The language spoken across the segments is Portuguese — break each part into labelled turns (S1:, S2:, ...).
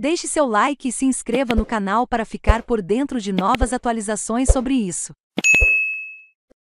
S1: Deixe seu like e se inscreva no canal para ficar por dentro de novas atualizações sobre isso.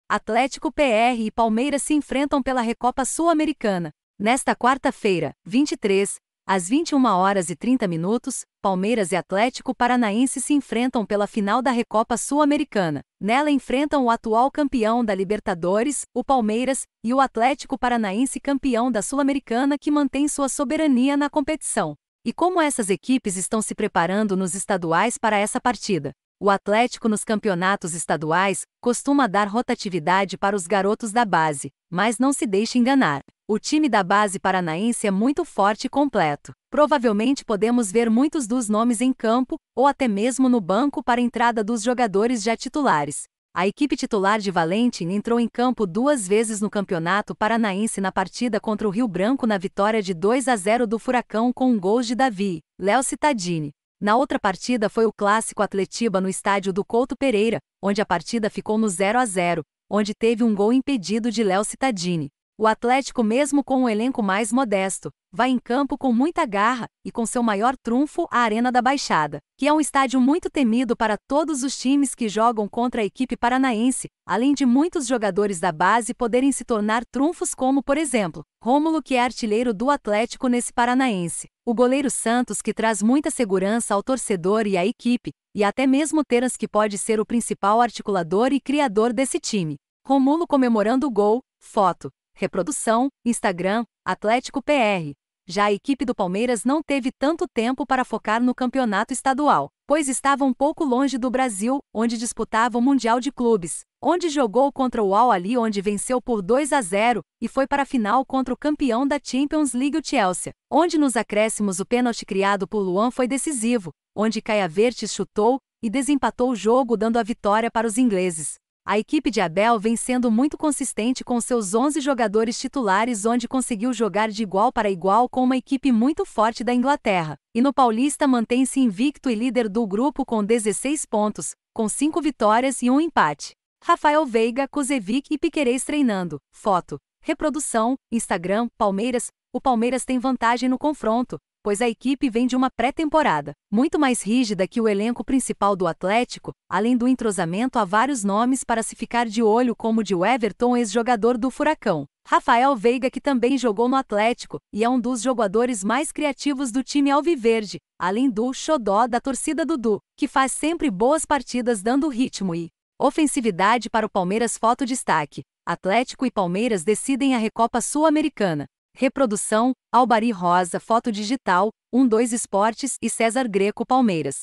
S1: Atlético PR e Palmeiras se enfrentam pela Recopa Sul-Americana. Nesta quarta-feira, 23, às 21 horas e 30 minutos, Palmeiras e Atlético Paranaense se enfrentam pela final da Recopa Sul-Americana. Nela enfrentam o atual campeão da Libertadores, o Palmeiras, e o Atlético Paranaense campeão da Sul-Americana que mantém sua soberania na competição. E como essas equipes estão se preparando nos estaduais para essa partida? O Atlético nos campeonatos estaduais costuma dar rotatividade para os garotos da base, mas não se deixe enganar. O time da base paranaense é muito forte e completo. Provavelmente podemos ver muitos dos nomes em campo ou até mesmo no banco para entrada dos jogadores já titulares a equipe titular de Valentim entrou em campo duas vezes no Campeonato Paranaense na partida contra o Rio Branco na vitória de 2 a 0 do Furacão com um gols de Davi, Léo Cittadini. Na outra partida foi o clássico Atletiba no estádio do Couto Pereira, onde a partida ficou no 0 a 0, onde teve um gol impedido de Léo Cittadini. O Atlético, mesmo com um elenco mais modesto, vai em campo com muita garra e com seu maior trunfo, a Arena da Baixada, que é um estádio muito temido para todos os times que jogam contra a equipe paranaense, além de muitos jogadores da base poderem se tornar trunfos, como, por exemplo, Rômulo, que é artilheiro do Atlético nesse paranaense, o goleiro Santos, que traz muita segurança ao torcedor e à equipe, e até mesmo Teras, que pode ser o principal articulador e criador desse time. Romulo comemorando o gol, foto reprodução, Instagram, Atlético PR. Já a equipe do Palmeiras não teve tanto tempo para focar no campeonato estadual, pois estava um pouco longe do Brasil, onde disputava o Mundial de Clubes, onde jogou contra o Al Ali onde venceu por 2 a 0 e foi para a final contra o campeão da Champions League o Chelsea, onde nos acréscimos o pênalti criado por Luan foi decisivo, onde Caia Vertes chutou e desempatou o jogo dando a vitória para os ingleses. A equipe de Abel vem sendo muito consistente com seus 11 jogadores titulares, onde conseguiu jogar de igual para igual com uma equipe muito forte da Inglaterra. E no Paulista mantém-se invicto e líder do grupo com 16 pontos, com 5 vitórias e um empate. Rafael Veiga, Kuzevic e Piquerez treinando. Foto. Reprodução, Instagram, Palmeiras. O Palmeiras tem vantagem no confronto pois a equipe vem de uma pré-temporada, muito mais rígida que o elenco principal do Atlético, além do entrosamento a vários nomes para se ficar de olho como de Everton, ex-jogador do Furacão. Rafael Veiga, que também jogou no Atlético e é um dos jogadores mais criativos do time alviverde, além do xodó da torcida Dudu, que faz sempre boas partidas dando ritmo e ofensividade para o Palmeiras. Foto destaque: Atlético e Palmeiras decidem a Recopa Sul-Americana. Reprodução, Albari Rosa Foto Digital, 12 Esportes e César Greco Palmeiras.